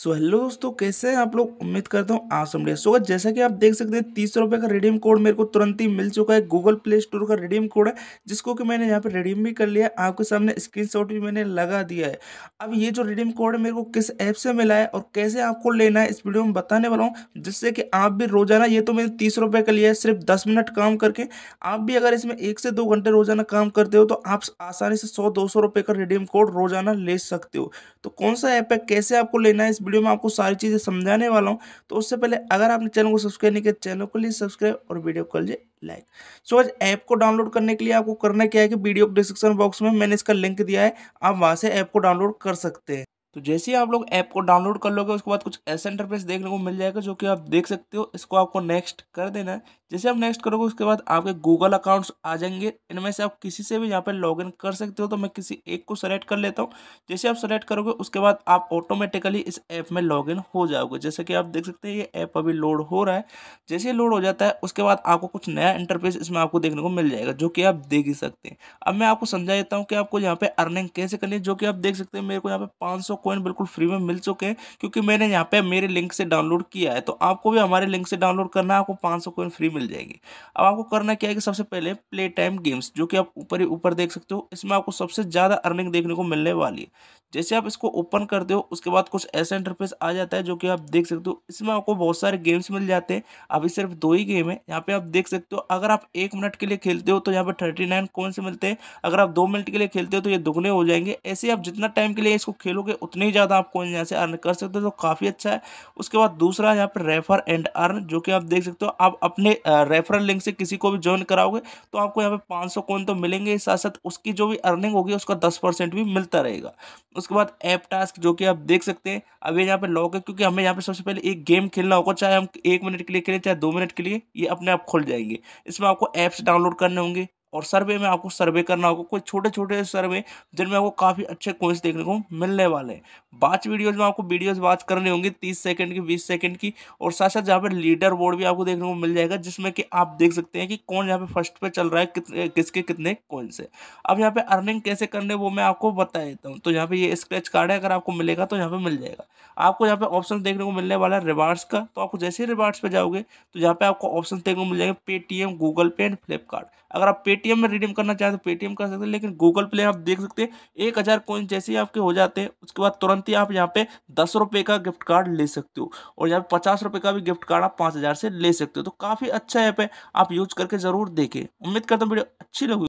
so hello दोस्तों कैसे हैं आप लोग उम्मीद करता हूँ आप समझे सो जैसा कि आप देख सकते हैं तीस रुपये का रिडीम कोड मेरे को तुरंत ही मिल चुका है गूगल प्ले स्टोर का रिडीम कोड है जिसको कि मैंने यहाँ पे रिडीम भी कर लिया है आपके सामने स्क्रीनशॉट भी मैंने लगा दिया है अब ये जो रिडीम कोड है मेरे को किस ऐप से मिला है और कैसे आपको लेना है इस वीडियो में बताने वाला हूँ जिससे कि आप भी रोजाना ये तो मैंने तीस का लिया है सिर्फ दस मिनट काम करके आप भी अगर इसमें एक से दो घंटे रोजाना काम करते हो तो आप आसानी से सौ दो सौ का रिडीम कोड रोजाना ले सकते हो तो कौन सा ऐप है कैसे आपको लेना है वीडियो में आपको सारी चीज़ें समझाने वाला हूँ तो उससे पहले अगर आपने चैनल को सब्सक्राइब नहीं किया चैनल को लिए सब्सक्राइब और वीडियो को लीजिए लाइक सो आज ऐप को डाउनलोड करने के लिए आपको करना क्या है कि वीडियो डिस्क्रिप्शन बॉक्स में मैंने इसका लिंक दिया है आप वहाँ से ऐप को डाउनलोड कर सकते हैं तो जैसे ही आप लोग ऐप को डाउनलोड कर लोगे उसके बाद कुछ ऐसा इंटरफेस देखने को मिल जाएगा जो कि आप देख सकते हो इसको आपको नेक्स्ट कर देना है जैसे आप नेक्स्ट करोगे उसके बाद आपके गूगल अकाउंट्स आ जाएंगे इनमें से आप किसी से भी यहाँ पर लॉगिन कर सकते हो तो मैं किसी एक को सेलेक्ट कर लेता हूँ जैसे आप सेलेक्ट करोगे उसके बाद आप ऑटोमेटिकली इस ऐप में लॉगिन हो जाओगे जैसे कि आप देख सकते हैं ये ऐप अभी लोड हो रहा है जैसे लोड हो जाता है उसके बाद आपको कुछ नया इंटरफेस इसमें आपको देखने को मिल जाएगा जो कि आप देख ही सकते हैं अब मैं आपको समझा देता हूँ कि आपको यहाँ पर अर्निंग कैसे करनी है जो कि आप देख सकते हैं मेरे को यहाँ पे पाँच कॉइन बिल्कुल फ्री में मिल चुके हैं क्योंकि मैंने यहाँ पर मेरे लिंक से डाउनलोड किया है तो आपको भी हमारे लिंक से डाउनलोड करना है आपको पाँच कॉइन फ्री मिल जाएगी अब आपको करना क्या है कि सबसे पहले प्ले टाइम गेम्स जो कि आप ऊपर ही ऊपर देख सकते हो इसमें आपको सबसे ज़्यादा अर्निंग देखने को मिलने वाली है जैसे आप इसको ओपन करते हो उसके बाद कुछ ऐसा इंटरफेस आ जाता है जो कि आप देख सकते हो इसमें आपको बहुत सारे गेम्स मिल जाते हैं अभी सिर्फ दो ही गेम है यहाँ पे आप देख सकते हो अगर आप एक मिनट के लिए खेलते हो तो यहाँ पे थर्टी नाइन कौन से मिलते हैं अगर आप दो मिनट के लिए खेलते हो तो ये दुगने हो जाएंगे ऐसे आप जितना टाइम के लिए इसको खेलोगे उतने ही ज़्यादा आप कौन यहाँ से अर्न कर सकते हो तो काफ़ी अच्छा है उसके बाद दूसरा यहाँ पर रेफर एंड अर्न जो कि आप देख सकते हो आप अपने रेफरल लिंक से किसी को भी ज्वाइन कराओगे तो आपको यहाँ पे पाँच सौ तो मिलेंगे साथ साथ उसकी जो भी अर्निंग होगी उसका दस परसेंट भी मिलता रहेगा उसके बाद ऐप टास्क जो कि आप देख सकते हैं अब ये यहाँ पे लॉक है क्योंकि हमें यहाँ पे सबसे पहले एक गेम खेलना होगा चाहे हम एक मिनट के लिए खेलें चाहे दो मिनट के लिए ये अपने आप खुल जाएंगे इसमें आपको ऐप्स डाउनलोड करने होंगे और सर्वे में आपको सर्वे करना होगा कोई छोटे छोटे सर्वे जिनमें आपको काफ़ी अच्छे कोइंस देखने को मिलने वाले हैं बाच वीडियोज में आपको वीडियोज बात करनी होंगी तीस सेकंड की बीस सेकंड की और साथ साथ यहाँ पर लीडर बोर्ड भी आपको देखने को मिल जाएगा जिसमें कि आप देख सकते हैं कि कौन यहाँ पे फर्स्ट पे चल रहा है कितने किसके कितने कोइंस है अब यहाँ पे अर्निंग कैसे करने वो मैं आपको बता देता हूँ तो यहाँ पे ये स्क्रैच कार्ड है अगर आपको मिलेगा तो यहाँ पे मिल जाएगा आपको यहाँ पे ऑप्शन देखने को मिलने वाला है रिवार्ड्स का तो आपको जैसे ही रिवार्ड्स पर जाओगे तो यहाँ पर आपको ऑप्शन देखने को मिल जाएंगे Paytm Google Pay and Flipkart अगर आप पे पेटीएम में रिडीम करना चाहे तो पेटीएम कर सकते हैं लेकिन गूगल प्ले आप देख सकते हैं एक हज़ार कोइन जैसे ही आपके हो जाते हैं उसके बाद तुरंत ही आप यहाँ पे दस रुपये का गिफ्ट कार्ड ले सकते हो और यहाँ पे पचास रुपये का भी गिफ्ट कार्ड आप पाँच हज़ार से ले सकते हो तो काफ़ी अच्छा ऐप है आप यूज करके ज़रूर देखें उम्मीद करता हूँ वीडियो अच्छी लगी